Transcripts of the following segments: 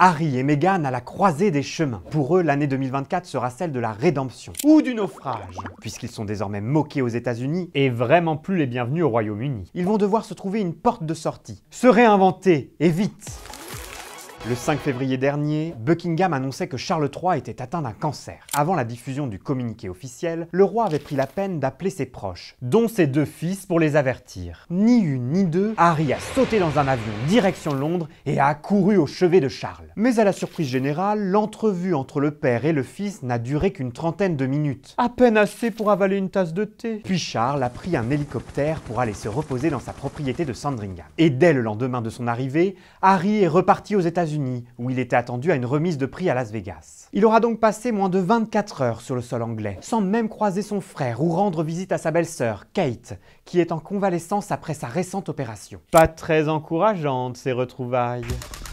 Harry et Meghan à la croisée des chemins. Pour eux, l'année 2024 sera celle de la rédemption ou du naufrage, puisqu'ils sont désormais moqués aux États-Unis et vraiment plus les bienvenus au Royaume-Uni. Ils vont devoir se trouver une porte de sortie, se réinventer et vite. Le 5 février dernier, Buckingham annonçait que Charles III était atteint d'un cancer. Avant la diffusion du communiqué officiel, le roi avait pris la peine d'appeler ses proches, dont ses deux fils, pour les avertir. Ni une ni deux, Harry a sauté dans un avion direction Londres et a couru au chevet de Charles. Mais à la surprise générale, l'entrevue entre le père et le fils n'a duré qu'une trentaine de minutes. À peine assez pour avaler une tasse de thé. Puis Charles a pris un hélicoptère pour aller se reposer dans sa propriété de Sandringham. Et dès le lendemain de son arrivée, Harry est reparti aux États-Unis où il était attendu à une remise de prix à Las Vegas. Il aura donc passé moins de 24 heures sur le sol anglais, sans même croiser son frère ou rendre visite à sa belle-sœur, Kate, qui est en convalescence après sa récente opération. Pas très encourageante ces retrouvailles.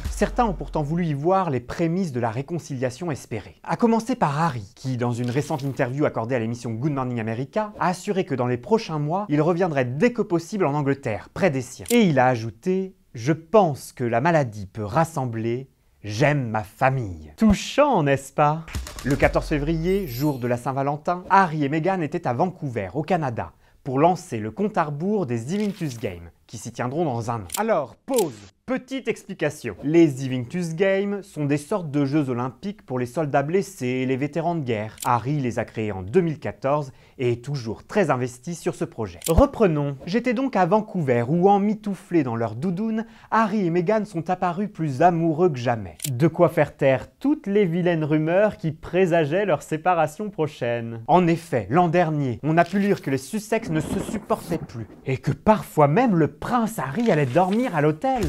Certains ont pourtant voulu y voir les prémices de la réconciliation espérée. A commencer par Harry, qui, dans une récente interview accordée à l'émission Good Morning America, a assuré que dans les prochains mois, il reviendrait dès que possible en Angleterre, près des siens. Et il a ajouté je pense que la maladie peut rassembler. J'aime ma famille. Touchant, n'est-ce pas Le 14 février, jour de la Saint-Valentin, Harry et Meghan étaient à Vancouver, au Canada, pour lancer le compte à rebours des Invictus Games, qui s'y tiendront dans un an. Alors, pause Petite explication. Les Eventus Games sont des sortes de jeux olympiques pour les soldats blessés et les vétérans de guerre. Harry les a créés en 2014 et est toujours très investi sur ce projet. Reprenons. J'étais donc à Vancouver où, en mitouflé dans leur doudoune, Harry et Meghan sont apparus plus amoureux que jamais. De quoi faire taire toutes les vilaines rumeurs qui présageaient leur séparation prochaine. En effet, l'an dernier, on a pu lire que les Sussex ne se supportaient plus et que parfois même le prince Harry allait dormir à l'hôtel.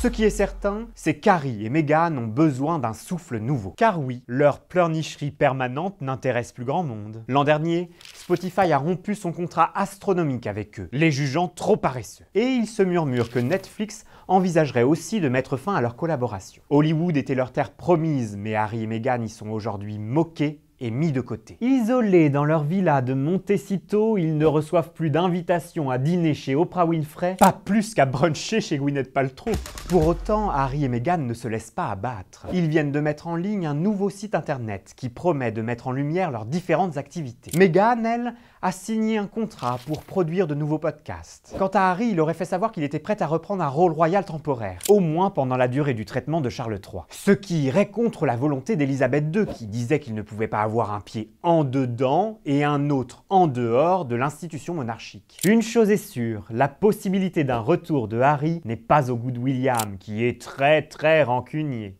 Ce qui est certain, c'est qu'Harry et Meghan ont besoin d'un souffle nouveau. Car oui, leur pleurnicherie permanente n'intéresse plus grand monde. L'an dernier, Spotify a rompu son contrat astronomique avec eux, les jugeant trop paresseux. Et il se murmure que Netflix envisagerait aussi de mettre fin à leur collaboration. Hollywood était leur terre promise, mais Harry et Meghan y sont aujourd'hui moqués et mis de côté. Isolés dans leur villa de Montecito, ils ne reçoivent plus d'invitations à dîner chez Oprah Winfrey, pas plus qu'à bruncher chez Gwyneth Paltrow. Pour autant, Harry et Meghan ne se laissent pas abattre. Ils viennent de mettre en ligne un nouveau site internet qui promet de mettre en lumière leurs différentes activités. Meghan, elle, a signé un contrat pour produire de nouveaux podcasts. Quant à Harry, il aurait fait savoir qu'il était prêt à reprendre un rôle royal temporaire, au moins pendant la durée du traitement de Charles III. Ce qui irait contre la volonté d'Elisabeth II, qui disait qu'il ne pouvait pas avoir un pied en dedans et un autre en dehors de l'institution monarchique. Une chose est sûre, la possibilité d'un retour de Harry n'est pas au goût de William, qui est très très rancunier.